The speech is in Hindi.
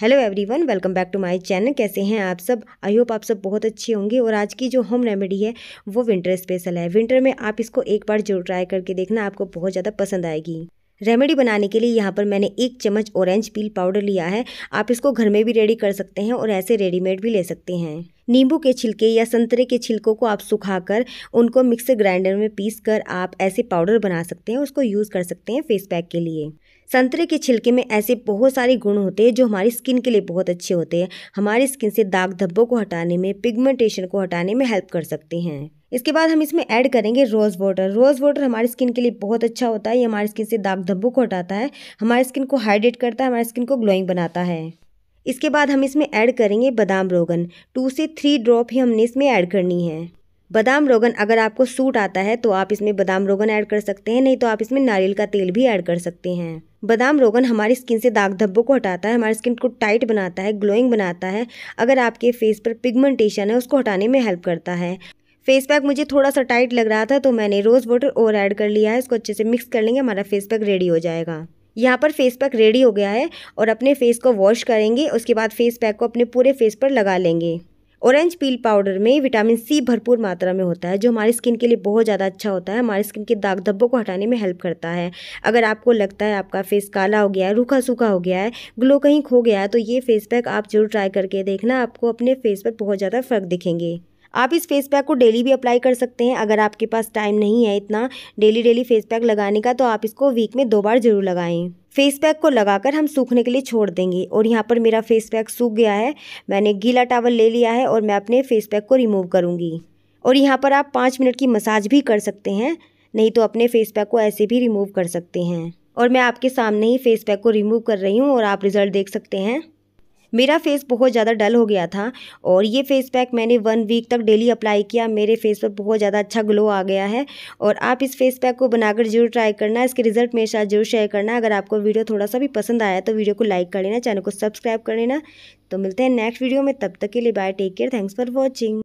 hello everyone welcome back to my channel कैसे हैं आप सब आई होप आप सब बहुत अच्छे होंगे और आज की जो होम रेमेडी है वो विंटर स्पेशल है विंटर में आप इसको एक बार जरूर ट्राई करके देखना आपको बहुत ज़्यादा पसंद आएगी रेमेडी बनाने के लिए यहाँ पर मैंने एक चम्मच ऑरेंज पील पाउडर लिया है आप इसको घर में भी रेडी कर सकते हैं और ऐसे रेडीमेड भी ले सकते हैं नींबू के छिलके या संतरे के छिलकों को आप सुखाकर उनको मिक्सर ग्राइंडर में पीस कर आप ऐसे पाउडर बना सकते हैं उसको यूज़ कर सकते हैं फेस पैक के लिए संतरे के छिलके में ऐसे बहुत सारे गुण होते हैं जो हमारी स्किन के लिए बहुत अच्छे होते हैं हमारी स्किन से दाग धब्बों को हटाने में पिगमेंटेशन को हटाने में हेल्प कर सकते हैं इसके बाद हम इसमें ऐड करेंगे रोज़ वाटर रोज़ वाटर हमारी स्किन के लिए बहुत अच्छा होता है ये हमारी स्किन से दाग धब्बों को हटाता है हमारी स्किन को हाइड्रेट करता है हमारी स्किन को ग्लोइंग बनाता है इसके बाद हम इसमें ऐड करेंगे बादाम रोगन टू से थ्री ड्रॉप ही हमने इसमें ऐड करनी है बादाम रोगन अगर आपको सूट आता है तो आप इसमें बादाम रोगन ऐड कर सकते हैं नहीं तो आप इसमें नारियल का तेल भी ऐड कर सकते हैं बादाम रोगन हमारी स्किन से दाग धब्बों को हटाता है हमारी स्किन को टाइट बनाता है ग्लोइंग बनाता है अगर आपके फेस पर पिगमेंटेशन है उसको हटाने में हेल्प करता है फेस पैक मुझे थोड़ा सा टाइट लग रहा था तो मैंने रोज़ वाटर और ऐड कर लिया है इसको अच्छे से मिक्स कर लेंगे हमारा फेस पैक रेडी हो जाएगा यहाँ पर फेस पैक रेडी हो गया है और अपने फेस को वॉश करेंगे उसके बाद फेस पैक को अपने पूरे फेस पर लगा लेंगे ऑरेंज पील पाउडर में विटामिन सी भरपूर मात्रा में होता है जो हमारी स्किन के लिए बहुत ज़्यादा अच्छा होता है हमारी स्किन के दाग धब्बों को हटाने में हेल्प करता है अगर आपको लगता है आपका फेस काला हो गया है रूखा सूखा हो गया है ग्लो कहीं खो गया है तो ये फेस पैक आप जरूर ट्राई करके देखना आपको अपने फेस पर बहुत ज़्यादा फर्क दिखेंगे आप इस फेस पैक को डेली भी अप्लाई कर सकते हैं अगर आपके पास टाइम नहीं है इतना डेली डेली फेस पैक लगाने का तो आप इसको वीक में दो बार ज़रूर लगाएं फेस पैक को लगाकर हम सूखने के लिए छोड़ देंगे और यहाँ पर मेरा फेस पैक सूख गया है मैंने गीला टावल ले लिया है और मैं अपने फेस पैक को रिमूव करूँगी और यहाँ पर आप पाँच मिनट की मसाज भी कर सकते हैं नहीं तो अपने फेस पैक को ऐसे भी रिमूव कर सकते हैं और मैं आपके सामने ही फेस पैक को रिमूव कर रही हूँ और आप रिज़ल्ट देख सकते हैं मेरा फेस बहुत ज़्यादा डल हो गया था और ये फेस पैक मैंने वन वीक तक डेली अप्लाई किया मेरे फेस पर बहुत ज़्यादा अच्छा ग्लो आ गया है और आप इस फेस पैक को बनाकर जरूर ट्राई करना इसके रिजल्ट मेरे साथ जरूर शेयर करना अगर आपको वीडियो थोड़ा सा भी पसंद आया तो वीडियो को लाइक कर लेना चैनल को सब्सक्राइब कर लेना तो मिलते हैं नेक्स्ट वीडियो में तब तक के लिए bye take care thanks for watching